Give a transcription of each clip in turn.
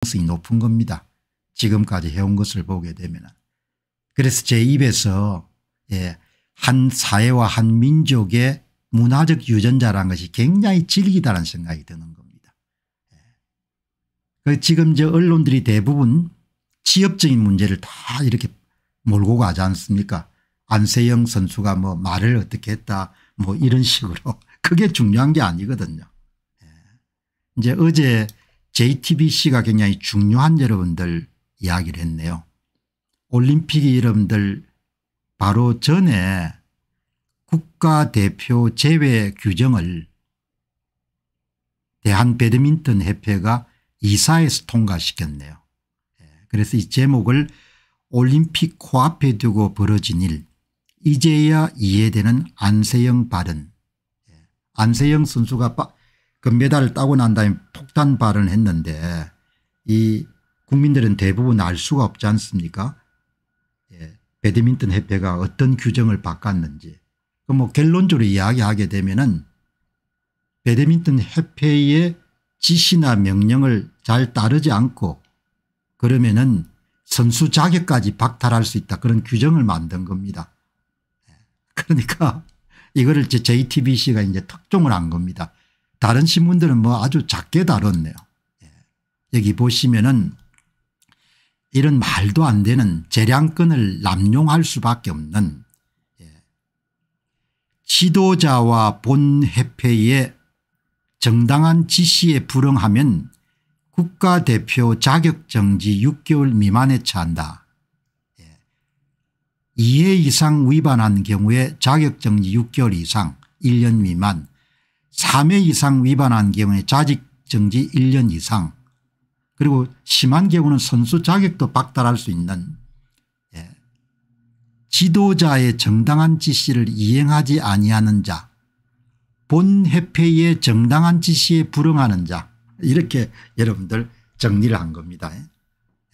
가능성이 높은 겁니다. 지금까지 해온 것을 보게 되면. 그래서 제 입에서 예, 한 사회와 한 민족의 문화적 유전자라는 것이 굉장히 질기다라는 생각이 드는 겁니다. 예. 그 지금 저 언론들이 대부분 취업적인 문제를 다 이렇게 몰고 가지 않습니까 안세영 선수가 뭐 말을 어떻게 했다 뭐 이런 식으로 그게 중요한 게 아니거든요. 예. 이제 어제 JTBC가 굉장히 중요한 여러분들 이야기를 했네요. 올림픽이 여러분들 바로 전에 국가대표 제외 규정을 대한배드민턴 협회가 이사에서 통과시켰네요. 예, 그래서 이 제목을 올림픽 코앞에 두고 벌어진 일 이제야 이해되는 안세영 발언 예, 안세영 선수가 그 메달을 따고 난 다음에 폭탄 발언을 했는데 이 국민들은 대부분 알 수가 없지 않습니까 예. 배드민턴 협회가 어떤 규정을 바꿨는지 그뭐 결론적으로 이야기하게 되면은 배드민턴 협회의 지시나 명령을 잘 따르지 않고 그러면은 선수 자격까지 박탈할 수 있다 그런 규정을 만든 겁니다. 예, 그러니까 이거를 JTBC가 이제 특종을 한 겁니다. 다른 신문들은 뭐 아주 작게 다뤘네요. 예. 여기 보시면은 이런 말도 안 되는 재량권을 남용할 수밖에 없는 예. 지도자와 본회폐의 정당한 지시에 불응하면 국가대표 자격정지 6개월 미만에 처한다. 2회 예. 이상 위반한 경우에 자격정지 6개월 이상 1년 미만 3회 이상 위반한 경우에 자직정지 1년 이상 그리고 심한 경우는 선수 자격도 박탈할 수 있는 예. 지도자의 정당한 지시를 이행하지 아니하는 자 본회폐의 정당한 지시에 불응하는 자 이렇게 여러분들 정리를 한 겁니다. 예.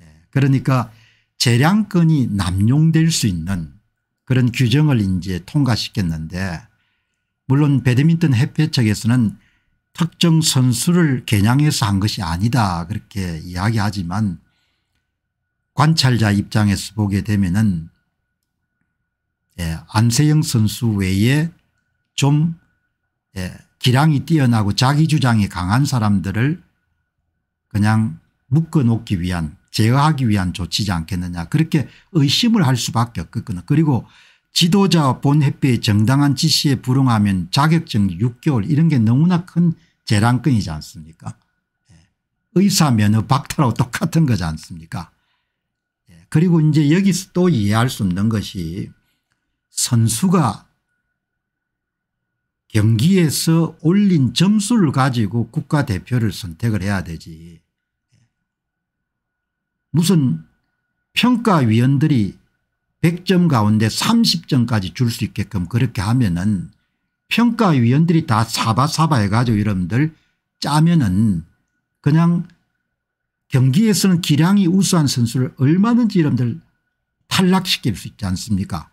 예 그러니까 재량권이 남용될 수 있는 그런 규정을 이제 통과시켰는데 물론 배드민턴 협회 측에서는 특정 선수를 겨냥해서 한 것이 아니다 그렇게 이야기하지만 관찰자 입장에서 보게 되면은 예, 안세영 선수 외에 좀 예, 기량이 뛰어나고 자기 주장이 강한 사람들을 그냥 묶어놓기 위한 제어하기 위한 조치지 않겠느냐 그렇게 의심을 할 수밖에 없겠거나 그리고 지도자와 본 협회의 정당한 지시에 불응하면 자격증 6개월 이런 게 너무나 큰 재량권이지 않습니까 예. 의사 면허 박탈하고 똑같은 거지 않습니까 예. 그리고 이제 여기서 또 이해할 수 없는 것이 선수가 경기에서 올린 점수를 가지고 국가대표를 선택을 해야 되지 예. 무슨 평가위원들이 100점 가운데 30점까지 줄 수 있게끔 그렇게 하면은 평가위원들이 다 사바사바 해가지고 여러분들 짜면은 그냥 경기에서는 기량이 우수한 선수를 얼마든지 여러분들 탈락시킬 수 있지 않습니까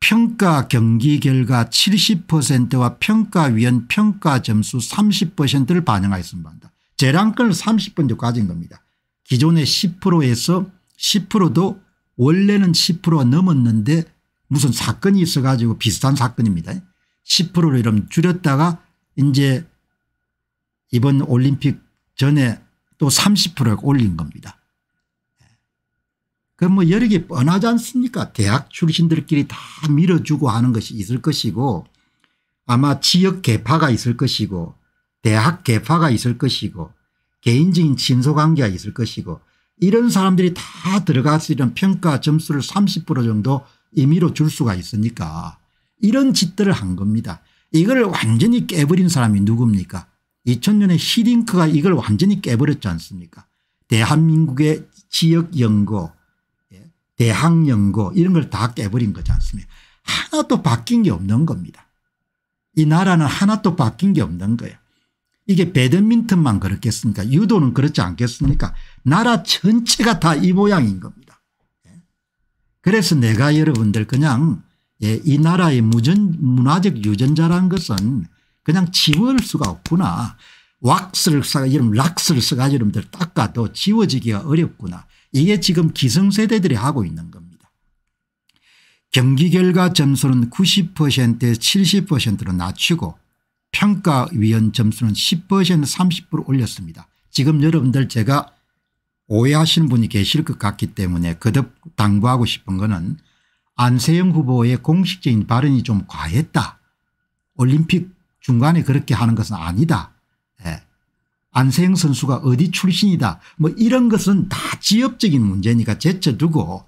평가 경기 결과 70%와 평가위원 평가 점수 30%를 반영하였습니다. 재량권을 30% 가진 겁니다. 기존의 10%에서 10%도 원래는 10% 넘었는데 무슨 사건이 있어 가지고 비슷한 사건입니다. 10%를 이러 줄였다가 이제 이번 올림픽 전에 또30% 올린 겁니다. 그 뭐 여러 개 뻔하지 않습니까 대학 출신들끼리 다 밀어주고 하는 것이 있을 것이고 아마 지역 개파가 있을 것이고 대학 개파가 있을 것이고 개인적인 친소관계가 있을 것이고 이런 사람들이 다 들어가서 이런 평가 점수를 30% 정도 임의로 줄 수가 있으니까 이런 짓들을 한 겁니다. 이걸 완전히 깨버린 사람이 누굽니까 2000년에 히딩크가 이걸 완전히 깨버렸지 않습니까 대한민국의 지역연고 예, 대학연고 이런 걸 다 깨버린 거지 않습니까 하나도 바뀐 게 없는 겁니다. 이 나라는 하나도 바뀐 게 없는 거예요. 이게 배드민턴만 그렇겠습니까 유도는 그렇지 않겠습니까 나라 전체가 다 이 모양인 겁니다. 예. 그래서 내가 여러분들 그냥 예, 이 나라의 무전, 문화적 유전자란 것은 그냥 지울 수가 없구나. 왁스를 써가 이름 락스를 써가지 여러분들 닦아도 지워지기가 어렵구나. 이게 지금 기성세대들이 하고 있는 겁니다. 경기 결과 점수는 90%에 서 70%로 낮추고 평가위원 점수는 10%에서30% 올렸습니다. 지금 여러분들 제가 오해하시는 분이 계실 것 같기 때문에 거듭 당부하고 싶은 것은 안세영 후보의 공식적인 발언이 좀 과했다. 올림픽 중간에 그렇게 하는 것은 아니다. 예. 안세영 선수가 어디 출신이다 뭐 이런 것은 다 지엽적인 문제니까 제쳐두고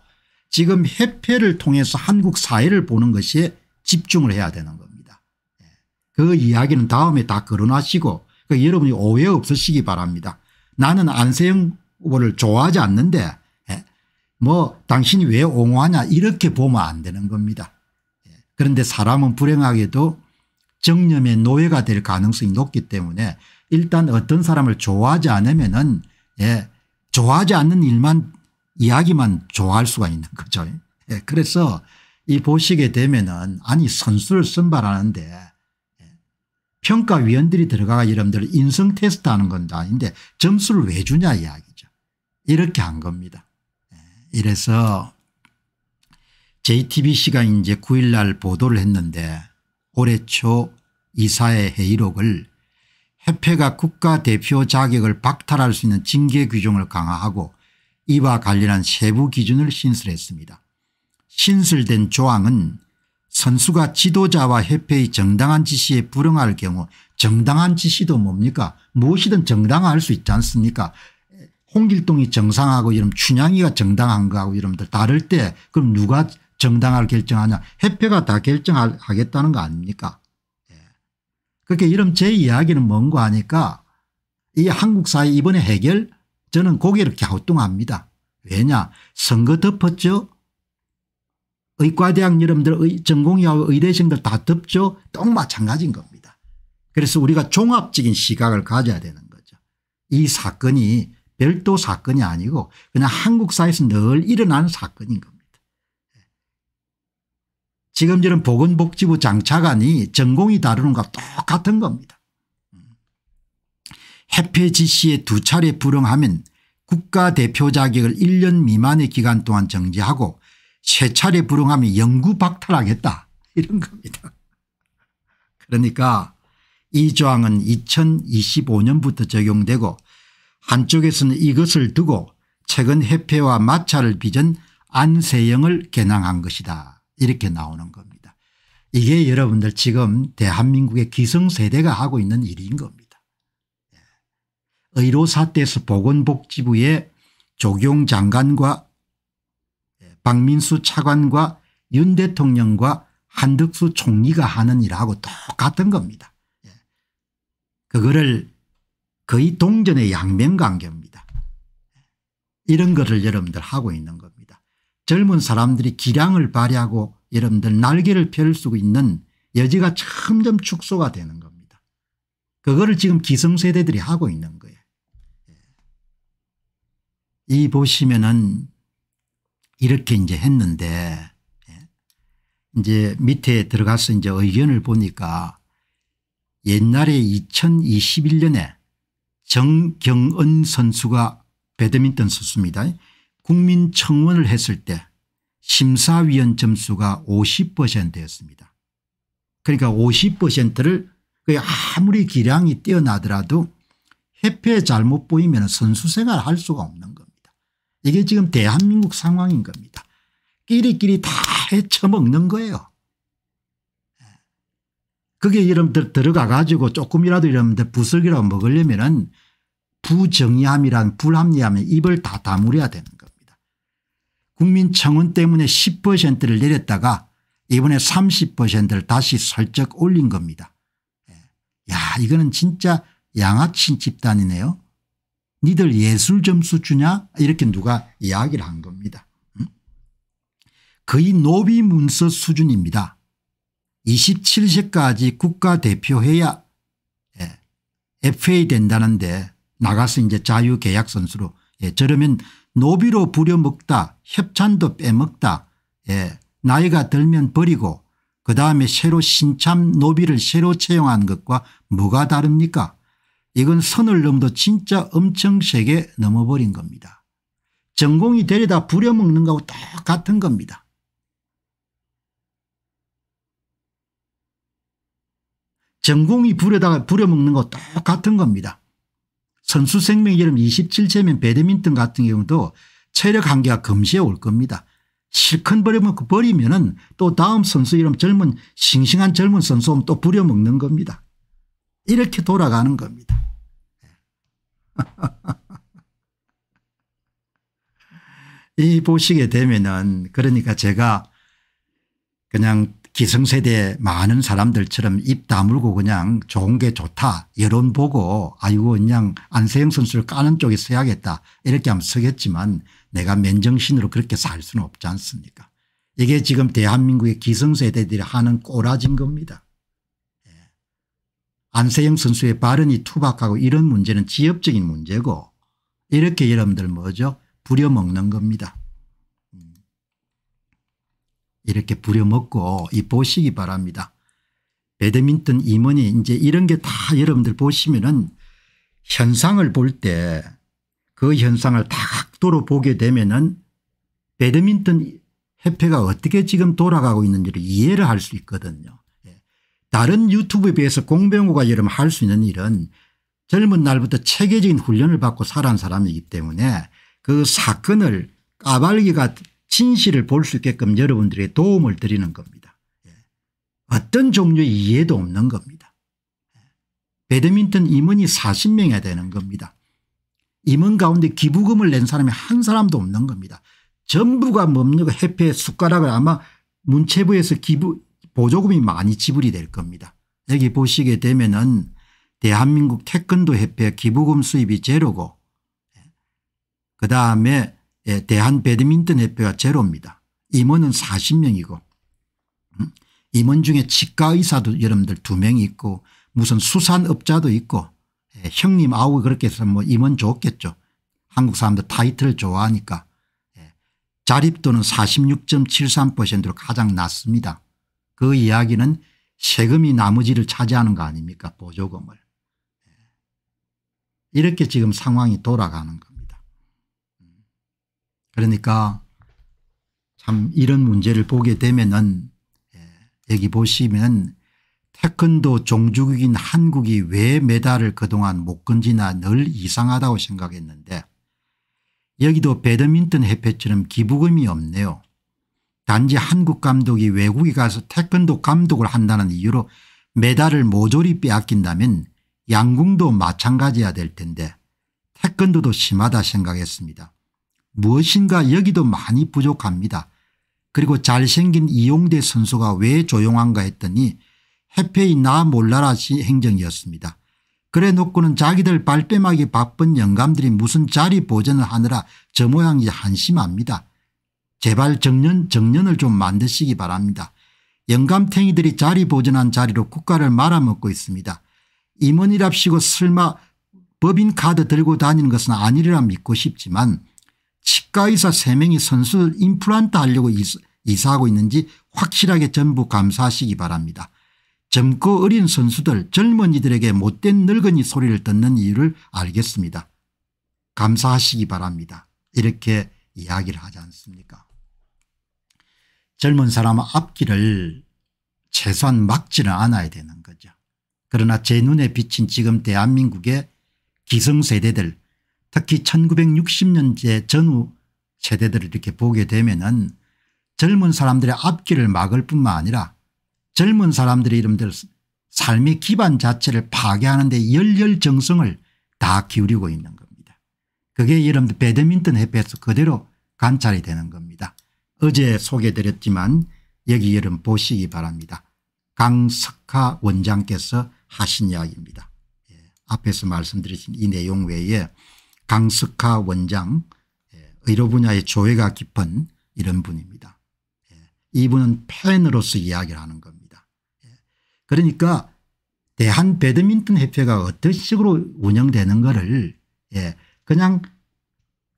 지금 협회를 통해서 한국 사회를 보는 것이 집중을 해야 되는 겁니다. 그 이야기는 다음에 다 거론하시고 그 여러분이 오해 없으시기 바랍니다. 나는 안세영 후보를 좋아하지 않는데 예, 뭐 당신이 왜 옹호하냐 이렇게 보면 안 되는 겁니다. 예, 그런데 사람은 불행하게도 정념의 노예가 될 가능성이 높기 때문에 일단 어떤 사람을 좋아하지 않으면 은 예, 좋아하지 않는 일만 이야기만 좋아할 수가 있는 거죠. 예, 그래서 이 보시게 되면 은 아니 선수를 선발하는데 평가위원들이 들어가가 여러분들 인성 테스트 하는 건 아닌데 점수를 왜 주냐 이야기죠. 이렇게 한 겁니다. 예, 이래서 JTBC가 이제 9일 날 보도를 했는데 올해 초 이사의 회의록을 협회가 국가대표 자격을 박탈할 수 있는 징계 규정을 강화하고 이와 관련한 세부 기준을 신설했습니다. 신설된 조항은 선수가 지도자와 협회의 정당한 지시에 불응할 경우 정당한 지시도 뭡니까 무엇이든 정당화할 수 있지 않습니까 홍길동이 정상하고 이런 춘향이가 정당한 거하고 이런들 다를 때 그럼 누가 정당화를 결정하냐 협회가 다 결정하겠다는 거 아닙니까 예. 그렇게 이런 제 이야기는 뭔고 하니까 이 한국 사회 이번에 해결 저는 고개를 갸우뚱합니다. 왜냐 선거 덮었죠 의과대학 여러분들 의, 전공의하고 의대생들 다 덥죠. 똑 마찬가지인 겁니다. 그래서 우리가 종합적인 시각을 가져야 되는 거죠. 이 사건이 별도 사건이 아니고 그냥 한국 사회에서 늘 일어나는 사건인 겁니다. 지금 저런 보건복지부 장차관이 전공이 다루는 것 똑같은 겁니다. 해폐 지시에 두 차례 불응하면 국가대표 자격을 1년 미만의 기간 동안 정지하고 세 차례 불응하면 영구 박탈하겠다 이런 겁니다. 그러니까 이 조항은 2025년부터 적용되고 한쪽에서는 이것을 두고 최근 해패와 마찰을 빚은 안세영을 개낭한 것이다 이렇게 나오는 겁니다. 이게 여러분들 지금 대한민국의 기성세대가 하고 있는 일인 겁니다. 예. 의료사태에서 보건복지부의 조경장관과 박민수 차관과 윤 대통령과 한덕수 총리가 하는 일하고 똑같은 겁니다. 예. 그거를 거의 동전의 양면관계입니다. 예. 이런 것을 여러분들 하고 있는 겁니다. 젊은 사람들이 기량을 발휘하고 여러분들 날개를 펼 수 있는 여지가 점점 축소가 되는 겁니다. 그거를 지금 기성세대들이 하고 있는 거예요. 예. 이 보시면은 이렇게 이제 했는데 예. 이제 밑에 들어가서 이제 의견을 보니까 옛날에 2021년에 정경은 선수가 배드민턴 선수입니다. 국민청원을 했을 때 심사위원 점수가 50%였습니다. 그러니까 50%를 아무리 기량이 뛰어나더라도 해패 잘못 보이면 선수 생활 할 수가 없는 겁니다. 이게 지금 대한민국 상황인 겁니다. 끼리끼리 다 헤쳐먹는 거예요. 예. 그게 이름 들어가 가지고 조금이라도 이러면 부석이라고 먹으려면은 부정의함이란 불합리함에 입을 다 다물어야 되는 겁니다. 국민청원 때문에 10%를 내렸다가 이번에 30%를 다시 살짝 올린 겁니다. 예. 야 이거는 진짜 양아친 집단이네요. 니들 예술 점수 주냐 이렇게 누가 이야기를 한 겁니다. 거의 노비 문서 수준입니다. 27세까지 국가대표해야 예, FA 된다는데 나가서 이제 자유계약 선수로 예, 저러면 노비로 부려먹다 협찬도 빼먹다 예, 나이가 들면 버리고 그다음에 새로 신참 노비를 새로 채용한 것과 뭐가 다릅니까 이건 선을 넘도 진짜 엄청 세게 넘어버린 겁니다. 전공이 데려다 부려먹는 거하고 똑같은 겁니다. 전공이 부려다가 부려먹는 거 똑같은 겁니다. 선수 생명이 여러2 7세면 배드민턴 같은 경우도 체력 한계가 금시에 올 겁니다. 실컷 버리면, 버리면또 다음 선수 이름 젊은 싱싱한 젊은 선수 오면 또 부려먹는 겁니다. 이렇게 돌아가는 겁니다. 이 보시게 되면은 그러니까 제가 그냥 기성세대 많은 사람들처럼 입 다물고 그냥 좋은 게 좋다 여론 보고 아이고 그냥 안세영 선수를 까는 쪽에 서야겠다 이렇게 하면 서겠지만 내가 맨정신으로 그렇게 살 수는 없지 않습니까 이게 지금 대한민국의 기성세대들이 하는 꼬라진 겁니다. 안세영 선수의 발언이 투박하고 이런 문제는 지엽적인 문제고 이렇게 여러분들 뭐죠 부려먹는 겁니다. 음. 이렇게 부려먹고 이 보시기 바랍니다. 배드민턴 임원이 이제 이런 게 다 여러분들 보시면은 현상을 볼 때 그 현상을 다 각도로 보게 되면은 배드민턴 협회가 어떻게 지금 돌아가고 있는지를 이해를 할 수 있거든요. 다른 유튜브에 비해서 공병호가 여름 할 수 있는 일은 젊은 날부터 체계적인 훈련을 받고 살아온 사람이기 때문에 그 사건을 까발기가 진실을 볼 수 있게끔 여러분들의 도움을 드리는 겁니다. 예. 어떤 종류의 이해도 없는 겁니다. 예. 배드민턴 임원이 40명이 되는 겁니다. 임원 가운데 기부금을 낸 사람이 한 사람도 없는 겁니다. 전부가 뭡니까 해패 숟가락을 아마 문체부에서 기부 보조금이 많이 지불이 될 겁니다. 여기 보시게 되면은 대한민국 태권도 협회 기부금 수입이 제로고 그다음에 예, 대한 배드민턴 협회가 제로입니다. 임원은 40명이고 음? 임원 중에 치과의사도 여러분들 두명 있고 무슨 수산업자도 있고 예, 형님 아우 그렇게 해서 뭐 임원 좋겠죠. 한국 사람들 타이틀을 좋아하니까 예, 자립도는 46.73%로 가장 낮습니다. 그 이야기는 세금이 나머지를 차지하는 거 아닙니까 보조금을. 예. 이렇게 지금 상황이 돌아가는 겁니다. 그러니까 참 이런 문제를 보게 되면은 예, 여기 보시면 태권도 종주국인 한국이 왜 메달을 그동안 못 건지나 늘 이상하다고 생각했는데 여기도 배드민턴 협회처럼 기부금이 없네요. 단지 한국 감독이 외국에 가서 태권도 감독을 한다는 이유로 메달을 모조리 빼앗긴다면 양궁도 마찬가지야 될 텐데 태권도도 심하다 생각했습니다. 무엇인가 여기도 많이 부족합니다. 그리고 잘생긴 이용대 선수가 왜 조용한가 했더니 해페이 나 몰라라 시 행정이었습니다. 그래 놓고는 자기들 발뺌하기 바쁜 영감들이 무슨 자리 보전을 하느라 저 모양이 한심합니다. 제발 정년 정년을 좀 만드시기 바랍니다. 영감탱이들이 자리 보존한 자리로 국가를 말아먹고 있습니다. 임원이랍시고 설마 법인 카드 들고 다니는 것은 아니리라 믿고 싶지만 치과의사 3명이 선수들 임플란트 하려고 이사하고 있는지 확실하게 전부 감사하시기 바랍니다. 젊고 어린 선수들 젊은이들에게 못된 늙은이 소리를 듣는 이유를 알겠습니다. 감사하시기 바랍니다. 이렇게 이야기를 하지 않습니까 젊은 사람 앞길을 최소한 막지는 않아야 되는 거죠. 그러나 제 눈에 비친 지금 대한민국의 기성세대들 특히 1960년대 전후 세대들을 이렇게 보게 되면 은 젊은 사람들의 앞길을 막을 뿐만 아니라 젊은 사람들의 이름들 삶의 기반 자체를 파괴하는 데 열렬정성을 다 기울이고 있는 겁니다. 그게 예를 들 배드민턴 협회에서 그대로 관찰이 되는 겁니다. 어제 소개드렸지만 여기 여러분 보시기 바랍니다. 강석하 원장께서 하신 이야기입니다. 예, 앞에서 말씀드린 이 내용 외에 강석하 원장 예, 의료 분야의 조회가 깊은 이런 분입니다. 예, 이분은 팬으로서 이야기를 하는 겁니다. 예, 그러니까 대한 배드민턴 협회가 어떤 식으로 운영되는 가를 예, 그냥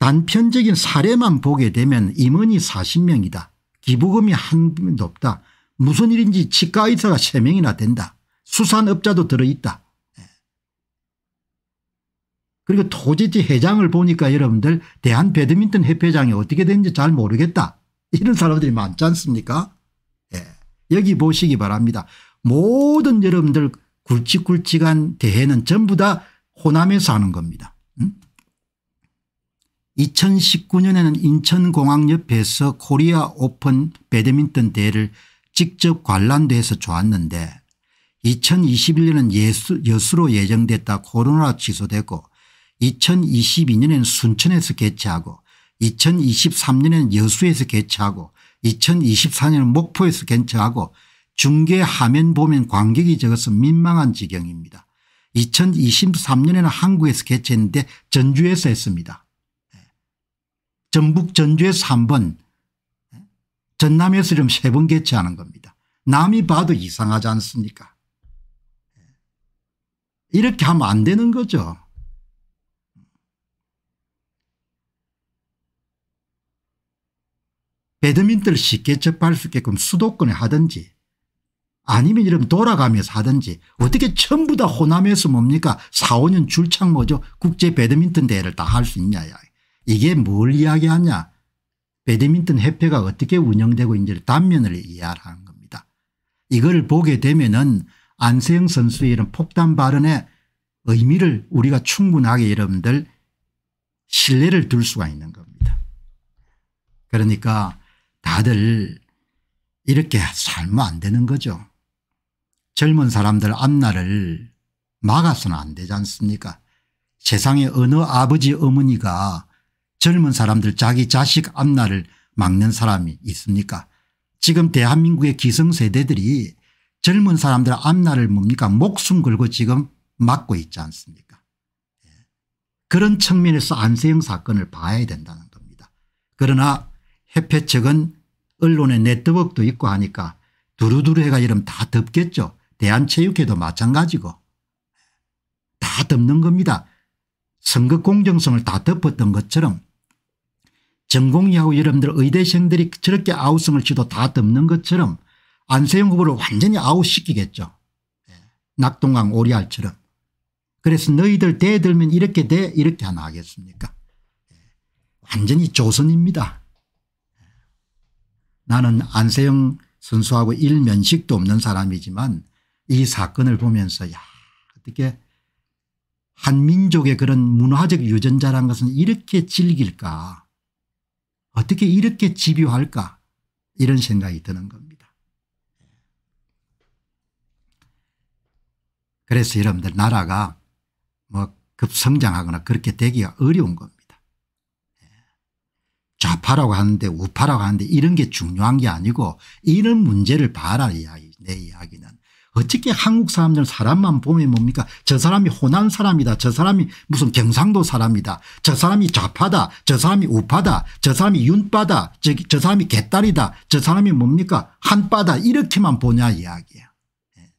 단편적인 사례만 보게 되면 임원이 40명이다. 기부금이 한 명도 없다. 무슨 일인지 치과의사가 3명이나 된다. 수산업자도 들어있다. 예. 그리고 토지지 회장을 보니까 여러분들 대한 배드민턴 협회장이 어떻게 되는지 잘 모르겠다. 이런 사람들이 많지 않습니까 예. 여기 보시기 바랍니다. 모든 여러분들 굵직굵직한 대회는 전부 다 호남에서 하는 겁니다. 2019년에는 인천공항 옆에서 코리아 오픈 배드민턴 대회를 직접 관람대에서 좋았는데 2021년은 예수, 여수로 예정됐다 코로나 취소되고 2 0 2 2년에는 순천에서 개최하고 2 0 2 3년에는 여수에서 개최하고 2024년은 목포에서 개최하고 중계 화면 보면 관객이 적어서 민망한 지경입니다. 2023년에는 한국에서 개최했는데 전주에서 했습니다. 전북 전주에 3번 전남에서 3번 개최하는 겁니다. 남이 봐도 이상하지 않습니까 이렇게 하면 안 되는 거죠. 배드민턴을 쉽게 접할 수 있게끔 수도권에 하든지 아니면 이러 돌아가면서 하든지 어떻게 전부 다 호남에서 뭡니까 4 5년 줄창 뭐죠 국제 배드민턴 대회를 다 할 수 있냐 야. 이게 뭘 이야기하냐 배드민턴 협회가 어떻게 운영되고 있는지를 단면을 이해하라는 겁니다. 이걸 보게 되면은 안세영 선수의 이런 폭탄 발언의 의미를 우리가 충분하게 여러분들 신뢰를 둘 수가 있는 겁니다. 그러니까 다들 이렇게 살면 안 되는 거죠. 젊은 사람들 앞날을 막아서는 안 되지 않습니까 세상에 어느 아버지 어머니가 젊은 사람들 자기 자식 앞날을 막는 사람이 있습니까 지금 대한민국의 기성세대들이 젊은 사람들 앞날을 뭡니까 목숨 걸고 지금 막고 있지 않습니까 예. 그런 측면에서 안세영 사건을 봐야 된다는 겁니다. 그러나 해패 측은 언론의 네트워크도 있고 하니까 두루두루 해가 이러면 다 덮겠죠. 대한체육회도 마찬가지고 예. 다 덮는 겁니다. 선거 공정성을 다 덮었던 것처럼 전공의하고 여러분들 의대생들이 저렇게 아웃성을 치도 다 덮는 것처럼 안세영 후보를 완전히 아웃시키겠죠. 예. 낙동강 오리알처럼. 그래서 너희들 대들면 이렇게 돼 이렇게 하나 하겠습니까 예. 완전히 조선입니다. 예. 나는 안세영 선수하고 일면식도 없는 사람이지만 이 사건을 보면서 야 어떻게 한민족의 그런 문화적 유전자란 것은 이렇게 질길까 어떻게 이렇게 집요할까 이런 생각이 드는 겁니다. 그래서 여러분들 나라가 뭐 급성장하거나 그렇게 되기가 어려운 겁니다. 좌파라고 하는데 우파라고 하는데 이런 게 중요한 게 아니고 이런 문제를 봐라 이야기 내 이야기는 어떻게 한국 사람들은 사람만 보면 뭡니까 저 사람이 호남 사람이다 저 사람이 무슨 경상도 사람이다 저 사람이 좌파다 저 사람이 우파다 저 사람이 윤바다 저, 저 사람이 개딸이다 저 사람이 뭡니까 한바다 이렇게만 보냐 이야기야 예.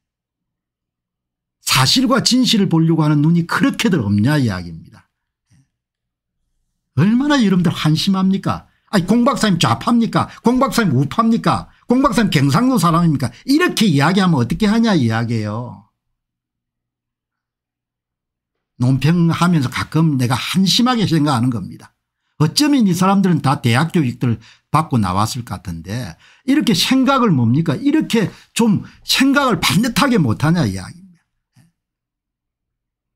사실과 진실을 보려고 하는 눈이 그렇게들 없냐 이야기입니다 예. 얼마나 여러분들 한심합니까 아니 공 박사님 좌파입니까 공 박사님 우파입니까 홍 박사님 경상도 사람입니까 이렇게 이야기하면 어떻게 하냐 이야기예요. 논평하면서 가끔 내가 한심하게 생각하는 겁니다. 어쩌면 이 사람들은 다 대학 교직들 받고 나왔을 것 같은데 이렇게 생각을 뭡니까 이렇게 좀 생각을 반듯하게 못하냐 이야기입니다.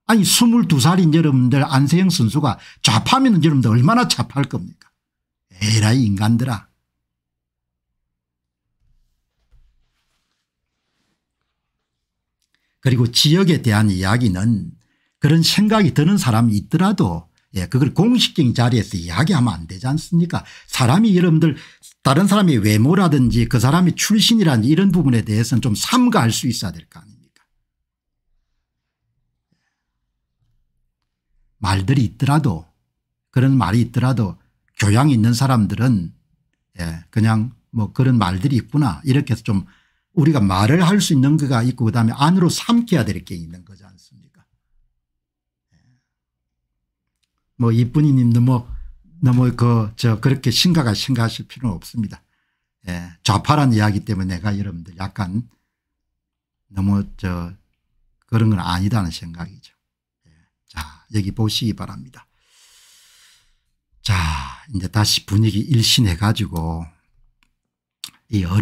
아니 22살인 여러분들 안세영 선수가 좌파면 여러분들 얼마나 좌파할 겁니까 에라이 인간들아 그리고 지역에 대한 이야기는 그런 생각이 드는 사람이 있더라도 예, 그걸 공식적인 자리에서 이야기하면 안 되지 않습니까 사람이 여러분들 다른 사람의 외모라든지 그 사람의 출신이라든지 이런 부분에 대해서는 좀 삼가할 수 있어야 될 거 아닙니까 말들이 있더라도 그런 말이 있더라도 교양 있는 사람들은 예, 그냥 뭐 그런 말들이 있구나 이렇게 해서 좀 우리가 말을 할 수 있는 거가 있고 그다음에 안으로 삼켜야 될 게 있는 거지 않습니까 예. 뭐 이쁜이 님도 뭐 너무 그 저 그렇게 심각하 심각하실 필요는 없습니다. 예. 좌파란 이야기 때문에 내가 여러분들 약간 너무 저 그런 건 아니다는 생각이죠. 예. 자 여기 보시기 바랍니다. 자 이제 다시 분위기 일신해 가지고 이 어려